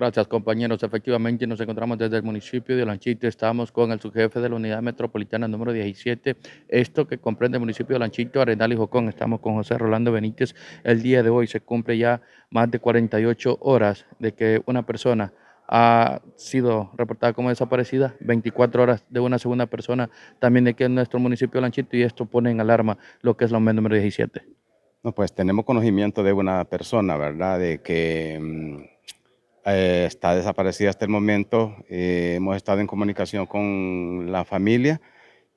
Gracias, compañeros. Efectivamente, nos encontramos desde el municipio de Lanchito. Estamos con el subjefe de la unidad metropolitana número 17, esto que comprende el municipio de Lanchito, Arenal y Jocón. Estamos con José Rolando Benítez. El día de hoy se cumple ya más de 48 horas de que una persona ha sido reportada como desaparecida, 24 horas de una segunda persona también de que en nuestro municipio de Lanchito y esto pone en alarma lo que es la unidad número 17. No, pues tenemos conocimiento de una persona, ¿verdad? De que mm, eh, está desaparecida hasta el momento. Eh, hemos estado en comunicación con la familia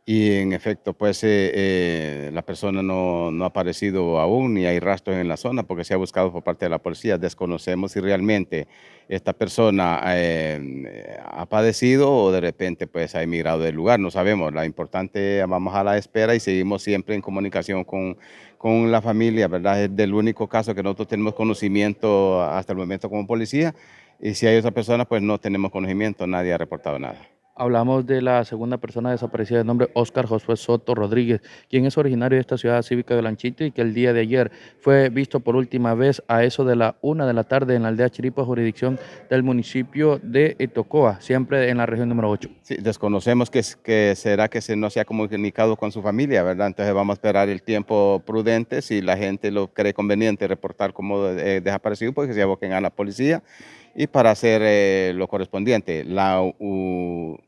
y en efecto, pues eh, la persona no, no, ha aparecido aún ni hay rastros en la zona porque se ha buscado por parte de la policía. Desconocemos si realmente esta persona ha padecido o de repente pues ha emigrado del lugar. No sabemos. Lo importante, vamos a la espera y seguimos siempre en comunicación con, con la familia, ¿verdad? Es del único caso que nosotros tenemos conocimiento hasta el momento como policía y si hay otra persona, pues no tenemos conocimiento, nadie ha reportado nada. Hablamos de la segunda persona desaparecida de nombre Oscar Josué Soto Rodríguez, quien es originario de esta ciudad cívica de Lanchito y que el día de ayer fue visto por última vez a eso de la una de la tarde en la aldea Chiripa, jurisdicción del municipio de Etocoa, siempre en la región número 8. Sí, desconocemos que, será que se no se ha comunicado con su familia, ¿verdad? Entonces vamos a esperar el tiempo prudente, si la gente lo cree conveniente reportar como eh, desaparecido, pues que se aboquen a la policía y para hacer eh, lo correspondiente. La,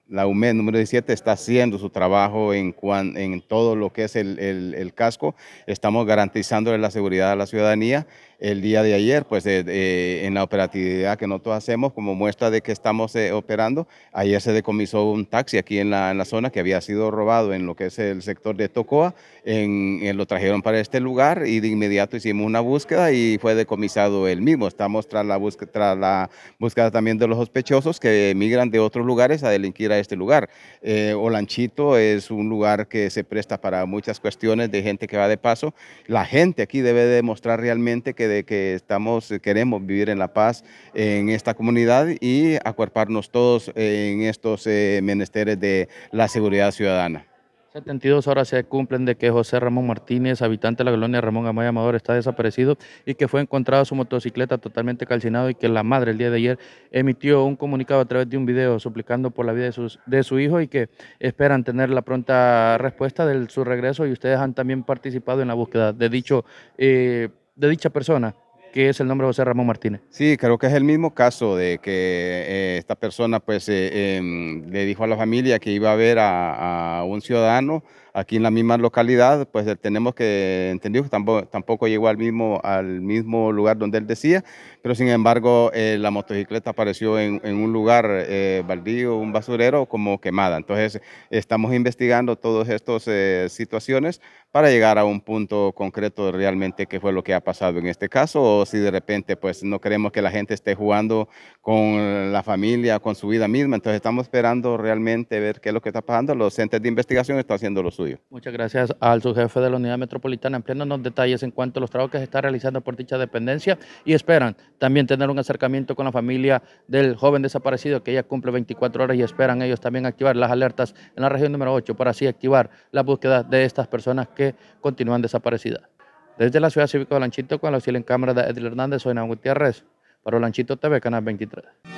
la UMED número 17 está haciendo su trabajo en, en todo lo que es el, el casco, estamos garantizando la seguridad a la ciudadanía el día de ayer, pues en la operatividad que nosotros hacemos, como muestra de que estamos eh, operando, ayer se decomisó un taxi aquí en la, zona que había sido robado en lo que es el sector de Tocoa, en, eh, lo trajeron para este lugar y de inmediato hicimos una búsqueda y fue decomisado el mismo. Estamos tras la, búsqueda, la búsqueda también de los sospechosos que migran de otros lugares a delinquir a este lugar. Eh, Olanchito es un lugar que se presta para muchas cuestiones de gente que va de paso. La gente aquí debe demostrar realmente que de que estamos, eh, queremos vivir en la paz en esta comunidad y acuerparnos todos en estos eh, menesteres de la seguridad ciudadana. 72 horas se cumplen de que José Ramón Martínez, habitante de la colonia Ramón Amaya Amador, está desaparecido y que fue encontrado su motocicleta totalmente calcinado y que la madre el día de ayer emitió un comunicado a través de un video suplicando por la vida de, de su hijo y que esperan tener la pronta respuesta de su regreso y ustedes han también participado en la búsqueda de dicho eh, de dicha persona, que es el nombre de José Ramón Martínez. Sí, creo que es el mismo caso de que eh, esta persona pues eh, em, le dijo a la familia que iba a ver a un ciudadano aquí en la misma localidad, pues eh, tenemos que, entendido que tampoco, tampoco, llegó al mismo, al mismo lugar donde él decía, pero sin embargo eh, la motocicleta apareció en, un lugar eh, baldío, un basurero, como quemada. Entonces estamos investigando todas estas situaciones para llegar a un punto concreto de realmente qué fue lo que ha pasado en este caso, o si de repente pues no queremos que la gente esté jugando con la familia, con su vida misma. Entonces estamos esperando realmente ver qué es lo que está pasando. Los centros de investigación están haciendo lo suyo. Muchas gracias al subjefe de la unidad metropolitana, ampliándonos detalles en cuanto a los trabajos que se están realizando por dicha dependencia y esperan también tener un acercamiento con la familia del joven desaparecido que ya cumple 24 horas y esperan ellos también activar las alertas en la región número 8 para así activar la búsqueda de estas personas que continúan desaparecidas. Desde la Ciudad Cívica de Lanchito, con la auxilio en cámara de Edil Hernández, soy Nan Gutiérrez, para Lanchito TV, Canal 23.